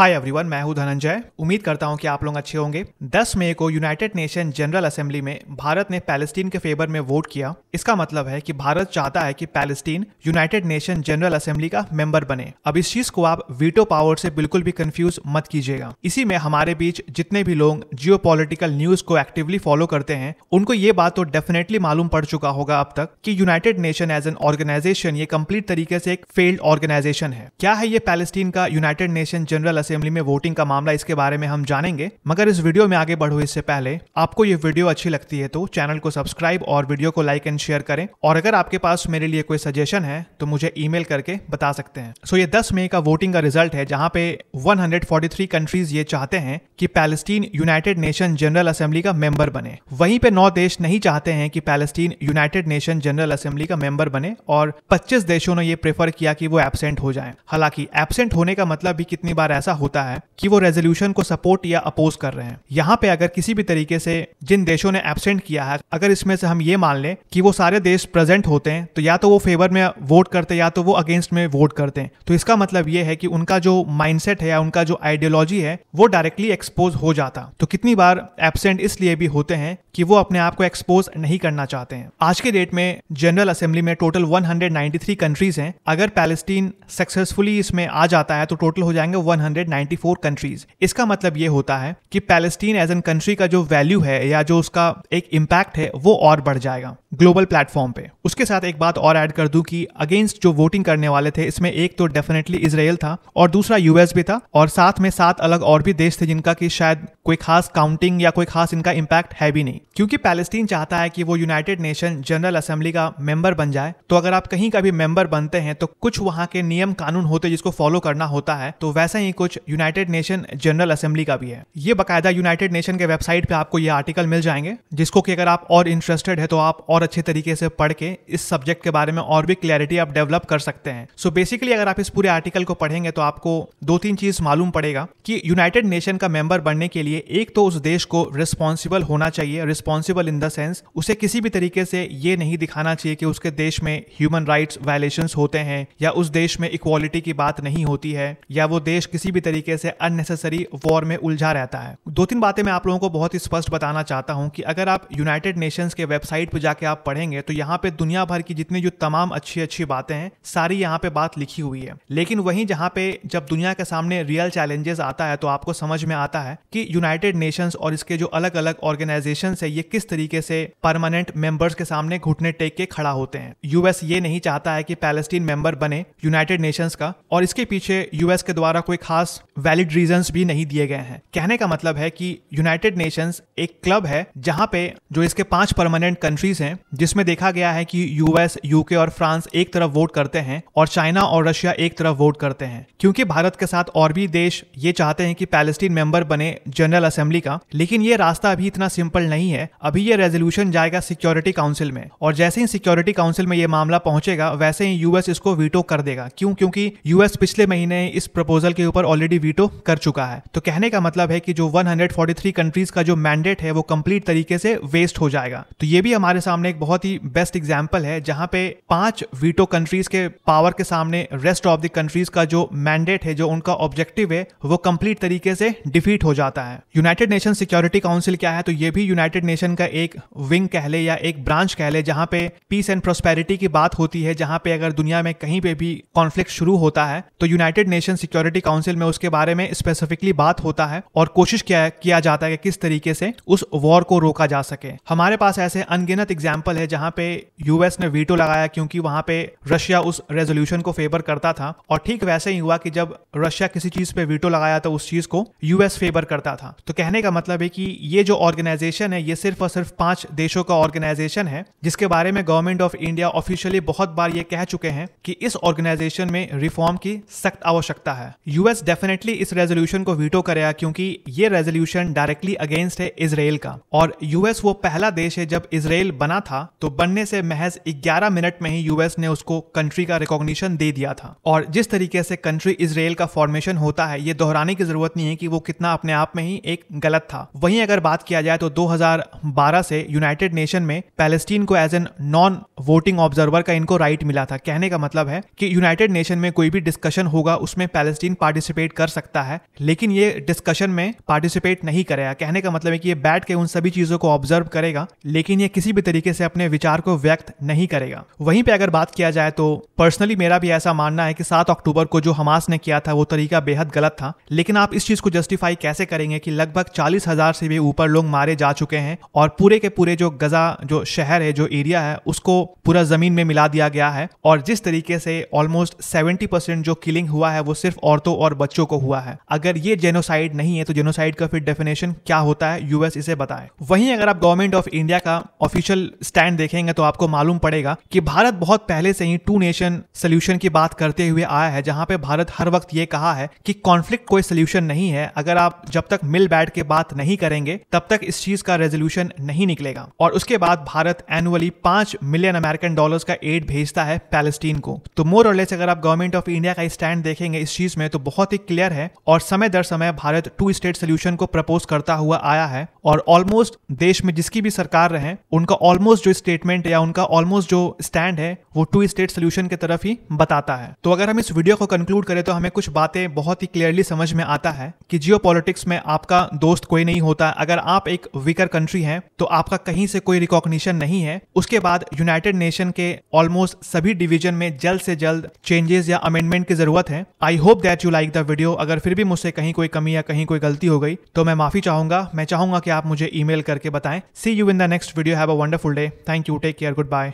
hi everyone मैं हूं धनंजय उम्मीद करता हूं कि आप लोग अच्छे होंगे 10 मई को यूनाइटेड नेशन जनरल असेंबली में भारत ने पैलेस्टीन के फेवर में वोट किया इसका मतलब है कि भारत चाहता है कि Palestine United nation general assembly का मेंबर बने अब इस चीज को आप वीटो पावर से बिल्कुल भी कंफ्यूज मत कीजिएगा इसी में हमारे बीच जितने भी लोग जियो न्यूज को एक्टिवली फॉलो करते हैं उनको ये बात तो डेफिनेटली मालूम पड़ चुका होगा अब तक की United Nation as an organization ये कम्प्लीट तरीके से एक फेल्ड ऑर्गेनाइजेशन है क्या है ये पैलेस्टीन का यूनाइटेड नेशन जनरल असेंबली में वोटिंग का मामला इसके बारे में हम जानेंगे मगर इस वीडियो में आगे बढ़ो इससे पहले आपको ये वीडियो अच्छी लगती है तो चैनल को सब्सक्राइब और वीडियो को लाइक एंड शेयर करें और अगर आपके पास मेरे लिए कोई सजेशन है तो मुझे ई करके बता सकते हैं सो ये दस मई का वोटिंग का रिजल्ट है जहाँ पे वन कंट्रीज ये चाहते हैं कि Palestine United nation general assembly का मेंबर बने वहीं पे नौ देश नहीं चाहते हैं कि Palestine United nation general assembly का मेंबर बने और 25 देशों ने ये प्रेफर किया कि वो एबसेंट हो जाएं हालांकि एबसेंट होने का मतलब भी कितनी बार ऐसा होता है कि वो रेजोल्यूशन को सपोर्ट या अपोज कर रहे हैं यहाँ पे अगर किसी भी तरीके से जिन देशों ने एबसेंट किया है अगर इसमें से हम ये मान लें कि वो सारे देश प्रेजेंट होते हैं तो या तो वो फेवर में वोट करते या तो वो अगेंस्ट में वोट करते हैं तो इसका मतलब ये है कि उनका जो माइंडसेट है या उनका जो आइडियोलॉजी है वो डायरेक्टली एक्सपोज हो जाता तो कितनी बार एबसेंट इसलिए भी होते हैं कि वो अपने आप को एक्सपोज नहीं करना चाहते हैं आज के डेट में जनरल असेंबली में टोटल 193 कंट्रीज हैं अगर पैलेस्टीन सक्सेसफुली इसमें आ जाता है तो टोटल हो जाएंगे 100 194 कंट्रीज इसका मतलब ये होता है कि पैलेस्टीन एज एन कंट्री का जो वैल्यू है या जो उसका एक इम्पैक्ट है वो और बढ़ जाएगा ग्लोबल प्लेटफॉर्म पे उसके साथ एक बात और ऐड कर दूं कि अगेंस्ट जो वोटिंग करने वाले थे इसमें एक तो डेफिनेटली इसराइल था और दूसरा यूएस भी था और साथ में सात अलग और भी देश थे जिनका कि शायद कोई खास काउंटिंग या कोई खास इनका इम्पैक्ट है भी नहीं क्योंकि पैलेस्टीन चाहता है कि वो यूनाइटेड नेशन जनरल असेंबली का मेंबर बन जाए तो अगर आप कहीं का भी मेंबर बनते हैं तो कुछ वहां के नियम कानून होते जिसको फॉलो करना होता है तो वैसा ही कुछ यूनाइटेड नेशन जनरल असेंबली का भी है ये बाकायदा यूनाइटेड नेशन के वेबसाइट पे आपको ये आर्टिकल मिल जाएंगे जिसको कि अगर आप और इंटरेस्टेड है तो आप और और अच्छे तरीके से पढ़ के इस सब्जेक्ट के बारे में और भी क्लैरिटी आप डेवलप कर सकते हैं सो so बेसिकली अगर आप इस पूरे आर्टिकल को पढ़ेंगे तो आपको दो तीन चीज मालूम पड़ेगा कि यूनाइटेड नेशन का मेंबर बनने के लिए एक तो उस देश को रिस्पॉन्सिबल होना चाहिए रिस्पॉन्सिबल इन द सेंस उसे किसी भी तरीके से ये नहीं दिखाना चाहिए कि उसके देश में ह्यूमन राइट्स वायलेशन होते हैं या उस देश में इक्वालिटी की बात नहीं होती है या वो देश किसी भी तरीके से अननेसेसरी वॉर में उलझा रहता है दो तीन बातें मैं आप लोगों को बहुत ही स्पष्ट बताना चाहता हूँ कि अगर आप यूनाइटेड नेशंस के वेबसाइट पर जाके आप पढ़ेंगे तो यहाँ पे दुनिया भर की जितनी जो तमाम अच्छी अच्छी बातें हैं सारी यहाँ पे बात लिखी हुई है लेकिन वहीं जहाँ पे जब दुनिया के सामने रियल चैलेंजेस आता है तो आपको समझ में आता है कि यूनाइटेड नेशंस और इसके जो अलग अलग ऑर्गेनाइजेशन है ये किस तरीके से परमानेंट मेंबर्स के सामने घुटने टेक के खड़ा होते हैं यूएस ये नहीं चाहता है कि पैलेस्टीन मेंबर बने यूनाइटेड नेशंस का और इसके पीछे यूएस के द्वारा कोई खास वैलिड रीजन भी नहीं दिए गए हैं कहने का मतलब है कि यूनाइटेड नेशंस एक क्लब है जहां पे जो इसके पांच परमानेंट कंट्रीज हैं जिसमें देखा गया है कि यूएस यूके और फ्रांस एक तरफ वोट करते हैं और चाइना और रशिया एक तरफ वोट करते हैं क्योंकि भारत के साथ और भी देश ये चाहते हैं कि पैलेस्टीन मेंबर बने जनरल असेंबली का लेकिन ये रास्ता अभी इतना सिंपल नहीं है अभी ये रेजोल्यूशन जाएगा सिक्योरिटी काउंसिल में और जैसे ही सिक्योरिटी काउंसिल में ये मामला पहुंचेगा वैसे ही यूएस इसको वीटो कर देगा क्यों क्योंकि यूएस पिछले महीने इस प्रपोजल के ऊपर ऑलरेडी वीटो कर चुका है तो कहने का मतलब है कि जो 143 कंट्रीज का जो मैंडेट है वो कंप्लीट तरीके से वेस्ट हो जाएगा तो ये भी हमारे सामने एक बहुत ही बेस्ट एग्जाम्पल है जहां पे पांच वीटो कंट्रीज के पावर के सामने रेस्ट ऑफ द कंट्रीज का जो मैंडेट है जो उनका ऑब्जेक्टिव है वो कंप्लीट तरीके से डिफीट हो जाता है यूनाइटेड नेशन सिक्योरिटी काउंसिल क्या है तो ये भी यूनाइटेड नेशन का एक विंग कह ले या एक ब्रांच कह ले जहाँ पे पीस एंड प्रोस्पेरिटी की बात होती है जहां पे अगर दुनिया में कहीं पे भी कॉन्फ्लिक्ट शुरू होता है तो यूनाइटेड नेशन सिक्योरिटी काउंसिल में उसके बारे में स्पेसिफिकली बात होता है और कोशिश किया किया जाता है कि किस तरीके से उस वॉर को रोका जा सके हमारे पास ऐसे अनगिनत एग्जाम एग्जाम्पल है जहां पे यूएस ने वीटो लगाया क्योंकि वहां पे रशिया उस रेजोल्यूशन को फेवर करता था और ठीक वैसे ही हुआ कि जब रशिया किसी चीज पे वीटो लगाया तो उस चीज को यूएस फेवर करता था तो कहने का मतलब है कि ये जो ऑर्गेनाइजेशन है ये सिर्फ और सिर्फ पांच देशों का ऑर्गेनाइजेशन है जिसके बारे में गवर्नमेंट ऑफ इंडिया ऑफिशियली बहुत बार ये कह चुके हैं कि इस ऑर्गेनाइजेशन में रिफॉर्म की सख्त आवश्यकता है यूएस डेफिनेटली इस रेजोल्यूशन को वीटो करेगा क्योंकि ये रेजोल्यूशन डायरेक्टली अगेंस्ट है इसराइल का और यूएस वो पहला देश है जब इसराइल बना था तो बनने से महज 11 मिनट में ही यूएस ने उसको कंट्री का रिकॉग्निशन दे दिया था और जिस तरीके से कंट्री इसराइल का फॉर्मेशन होता है ये दोहराने की जरूरत नहीं है कि वो कितना अपने आप में ही एक गलत था वहीं अगर बात किया जाए तो 2012 से यूनाइटेड नेशन में पैलेस्टीन को as an non voting observer का इनको राइट मिला था कहने का मतलब है कि यूनाइटेड नेशन में कोई भी डिस्कशन होगा उसमें पैलेस्टीन पार्टिसिपेट कर सकता है लेकिन ये डिस्कशन में पार्टिसिपेट नहीं करेगा कहने का मतलब है कि ये बैठ के उन सभी चीजों को ऑब्जर्व करेगा लेकिन ये किसी भी तरीके तरीके से अपने विचार को व्यक्त नहीं करेगा वहीं पे अगर बात किया जाए तो पर्सनली मेरा भी ऐसा मानना है कि सात अक्टूबर को जो हमास ने किया था वो तरीका बेहद गलत था लेकिन आप इस चीज को जस्टिफाई कैसे करेंगे कि लगभग चालीस हजार से भी ऊपर लोग मारे जा चुके हैं और पूरे के पूरे जो गजा जो शहर है जो एरिया है उसको पूरा जमीन में मिला दिया गया है और जिस तरीके से ऑलमोस्ट सेवेंटी परसेंट जो किलिंग हुआ है वो सिर्फ औरतों और बच्चों को हुआ है अगर ये जेनोसाइड नहीं है तो जेनोसाइड का फिर डेफिनेशन क्या होता है यूएस इसे बताए वहीं अगर आप गवर्नमेंट ऑफ इंडिया का ऑफिशियल स्टैंड देखेंगे तो आपको मालूम पड़ेगा कि भारत बहुत पहले से ही टू नेशन सोल्यूशन की बात करते हुए आया है जहां पे भारत हर वक्त ये कहा है कि कॉन्फ्लिक्ट कोई सोल्यूशन नहीं है अगर आप जब तक मिल बैठ के बात नहीं करेंगे तब तक इस चीज का रेजोल्यूशन नहीं निकलेगा और उसके बाद भारत एनुअली पांच मिलियन अमेरिकन डॉलर का एड भेजता है पैलेस्टीन को तो मोर और लेस अगर आप गवर्नमेंट ऑफ इंडिया का स्टैंड देखेंगे इस चीज में तो बहुत ही क्लियर है और समय दर समय भारत टू स्टेट सोल्यूशन को प्रपोज करता हुआ आया है और ऑलमोस्ट देश में जिसकी भी सरकार रहे उनका ऑलमोस्ट जो स्टेटमेंट या उनका ऑलमोस्ट जो स्टैंड है वो टू स्टेट सोल्यूशन की तरफ ही बताता है तो अगर हम इस वीडियो को कंक्लूड करें तो हमें कुछ बातें बहुत ही क्लियरली समझ में आता है कि जियो में आपका दोस्त कोई नहीं होता अगर आप एक वीकर कंट्री है तो आपका कहीं से कोई रिकॉग्निशन नहीं है उसके बाद यूनाइटेड नेशन के ऑलमोस्ट सभी डिविजन में जल्द से जल्द चेंजेस या अमेंडमेंट की जरूरत है I hope that you like the video अगर फिर भी मुझसे कहीं कोई कमी या कहीं कोई गलती हो गई तो मैं माफी चाहूंगा मैं चाहूंगा कि आप मुझे ईमेल करके बताएं see you in the next video have a wonderful day thank you take care good bye